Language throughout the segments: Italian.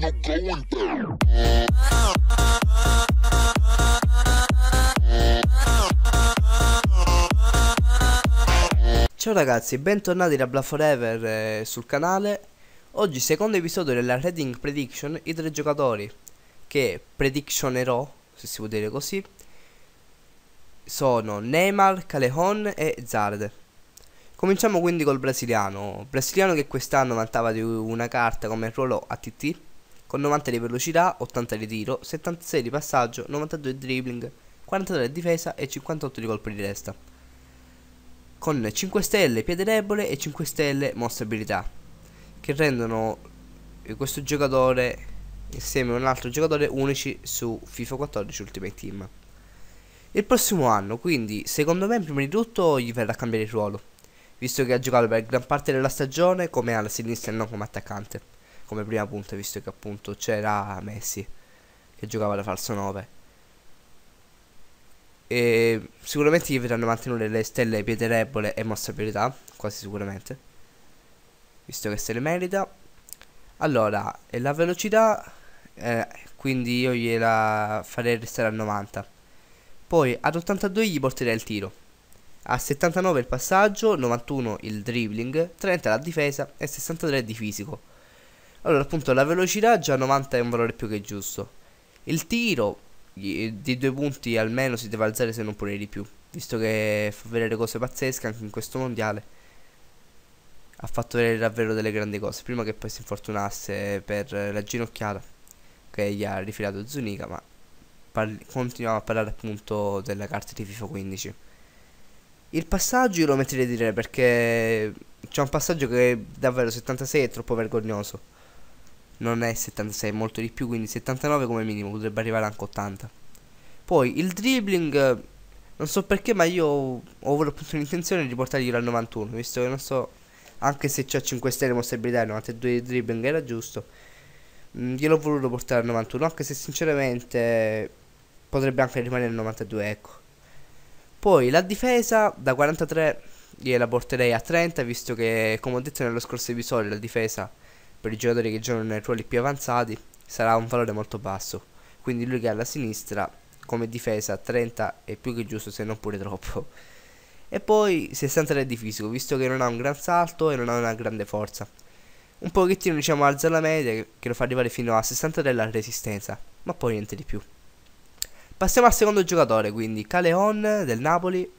It's going down. Ciao ragazzi e bentornati da Bluff Forever eh, sul canale Oggi secondo episodio della Reading Prediction I tre giocatori che predictionerò, se si può dire così Sono Neymar, Calejon e Zard Cominciamo quindi col brasiliano Brasiliano che quest'anno vantava di una carta come ruolo ATT con 90 di velocità, 80 di tiro, 76 di passaggio, 92 di dribbling, 43 di difesa e 58 di colpo di testa. Con 5 stelle piede debole e 5 stelle mostra abilità, che rendono eh, questo giocatore insieme a un altro giocatore unici su FIFA 14 Ultimate Team. Il prossimo anno, quindi, secondo me prima di tutto gli verrà a cambiare il ruolo, visto che ha giocato per gran parte della stagione come ala sinistra e non come attaccante come prima punta visto che appunto c'era Messi che giocava da falso 9 e sicuramente gli vedranno mantenere le stelle Pietrevole e mostrabilità quasi sicuramente visto che se le merita allora la velocità eh, quindi io gliela farei restare a 90 poi ad 82 gli porterei il tiro a 79 il passaggio 91 il dribbling 30 la difesa e 63 di fisico allora appunto la velocità già 90 è un valore più che giusto. Il tiro di due punti almeno si deve alzare se non pure di più, visto che fa vedere cose pazzesche anche in questo mondiale. Ha fatto vedere davvero delle grandi cose, prima che poi si infortunasse per la ginocchiata che gli ha rifilato Zuniga, ma continuiamo a parlare appunto della carta di FIFA 15. Il passaggio io lo metterei a dire perché c'è un passaggio che davvero 76 è troppo vergognoso non è 76, molto di più, quindi 79 come minimo, potrebbe arrivare anche 80. Poi il dribbling, non so perché, ma io ho avuto l'intenzione di portarglielo al 91, visto che non so, anche se c'è 5 stelle mostrabilità, il 92 di dribbling era giusto, mh, mm, gliel'ho voluto portare al 91, anche se sinceramente potrebbe anche rimanere al 92, ecco. Poi la difesa da 43 gliela porterei a 30, visto che come ho detto nello scorso episodio la difesa per i giocatori che giocano nei ruoli più avanzati sarà un valore molto basso. Quindi lui che ha la sinistra come difesa 30 è più che giusto se non pure troppo. E poi 63 di fisico, visto che non ha un gran salto e non ha una grande forza. Un pochettino diciamo alza la media che lo fa arrivare fino a 63 la resistenza, ma poi niente di più. Passiamo al secondo giocatore, quindi Caleon del Napoli,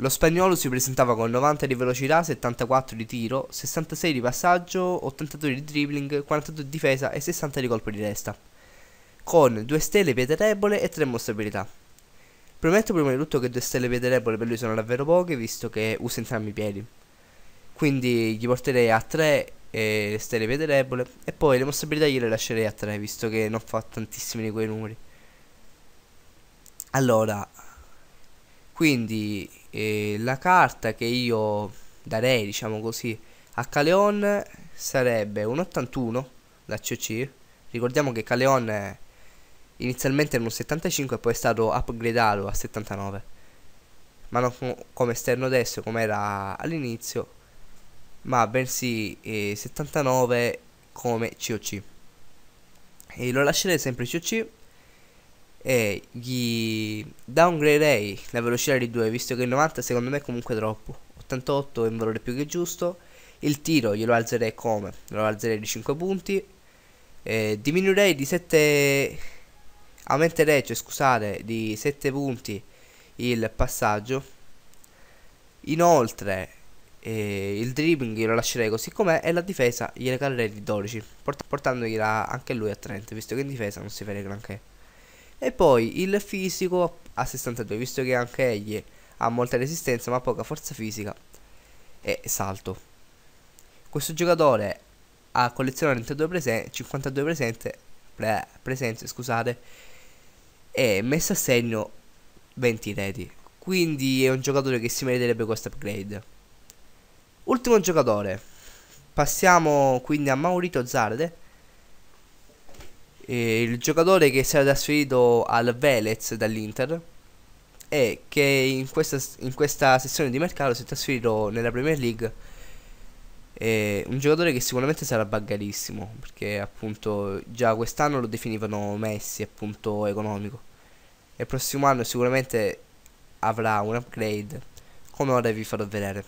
lo spagnolo si presentava con 90 di velocità, 74 di tiro, 66 di passaggio, 82 di dribbling, 42 di difesa e 60 di colpo di testa. Con 2 stelle pietrevole e 3 mostrabilità. Prometto prima di tutto che 2 stelle pietrevole per lui sono davvero poche visto che usa entrambi i piedi. Quindi gli porterei a 3 eh, stelle pietrevole e poi le mostrabilità gliele lascerei a 3 visto che non fa tantissimi di quei numeri. Allora, quindi eh, la carta che io darei diciamo così a Caleon sarebbe un 81 da CC ricordiamo che Caleon inizialmente era un 75 e poi è stato upgradato a 79 ma non come esterno destro come era all'inizio ma bensì eh, 79 come COC e lo lascerei sempre COC e gli downgraderei la velocità di 2 visto che il 90 secondo me è comunque troppo 88 è un valore più che giusto il tiro glielo alzerei come? lo alzerei di 5 punti eh, diminuirei di 7 aumenterei cioè scusate di 7 punti il passaggio inoltre eh, il dribbling glielo lascerei così com'è e la difesa gliela calerei di 12 port portandogliela anche lui a 30 visto che in difesa non si vede granché e poi il fisico a 62, visto che anche egli ha molta resistenza ma poca forza fisica e salto. Questo giocatore ha collezionato presen 52 presente, pre presenze scusate, e messo a segno 20 reti. Quindi è un giocatore che si meriterebbe questo upgrade. Ultimo giocatore. Passiamo quindi a Maurito Zarde eh, il giocatore che si era trasferito al Velez dall'Inter e che in questa, in questa sessione di mercato si è trasferito nella Premier League eh, un giocatore che sicuramente sarà baggarissimo perché appunto già quest'anno lo definivano Messi appunto economico e il prossimo anno sicuramente avrà un upgrade come ora vi farò vedere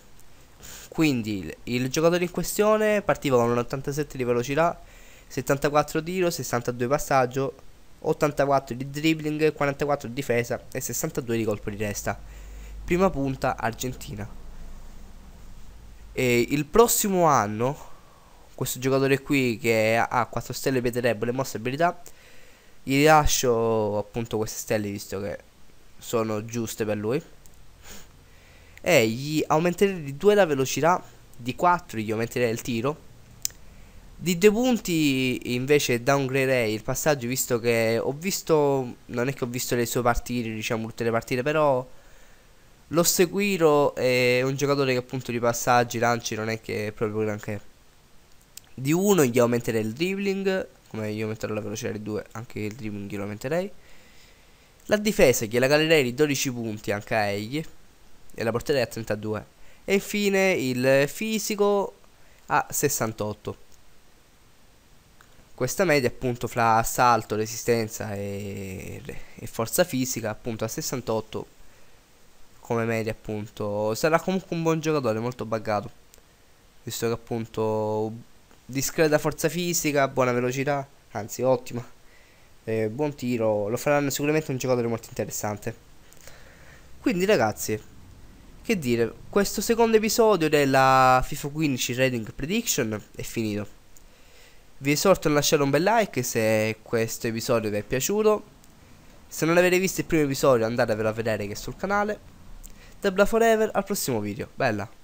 quindi il, il giocatore in questione partiva con un 87 di velocità 74 tiro, 62 passaggio, 84 di dribbling, 44 di difesa e 62 di colpo di testa. Prima punta Argentina. E il prossimo anno questo giocatore qui che ha 4 stelle pieterebbe le mosse abilità gli lascio appunto queste stelle visto che sono giuste per lui e gli aumenterei di 2 la velocità di 4 gli aumenterei il tiro di due punti invece downgraderei il passaggio visto che ho visto, non è che ho visto le sue partite, diciamo tutte le partite, però lo seguiro è un giocatore che appunto di passaggi, lanci non è che è proprio granché. Di uno gli aumenterei il dribbling, come io aumenterò la velocità di due, anche il dribbling glielo aumenterei. La difesa gliela calerei di 12 punti anche a egli e la porterei a 32. E infine il fisico a 68. Questa media appunto fra assalto, resistenza e, e forza fisica appunto a 68 come media appunto sarà comunque un buon giocatore molto buggato visto che appunto discreta forza fisica, buona velocità, anzi ottima, eh, buon tiro, lo faranno sicuramente un giocatore molto interessante. Quindi ragazzi, che dire, questo secondo episodio della FIFA 15 Rating Prediction è finito. Vi esorto a lasciare un bel like se questo episodio vi è piaciuto. Se non avete visto il primo episodio andatevelo a vedere che è sul canale. Debla Forever al prossimo video. Bella!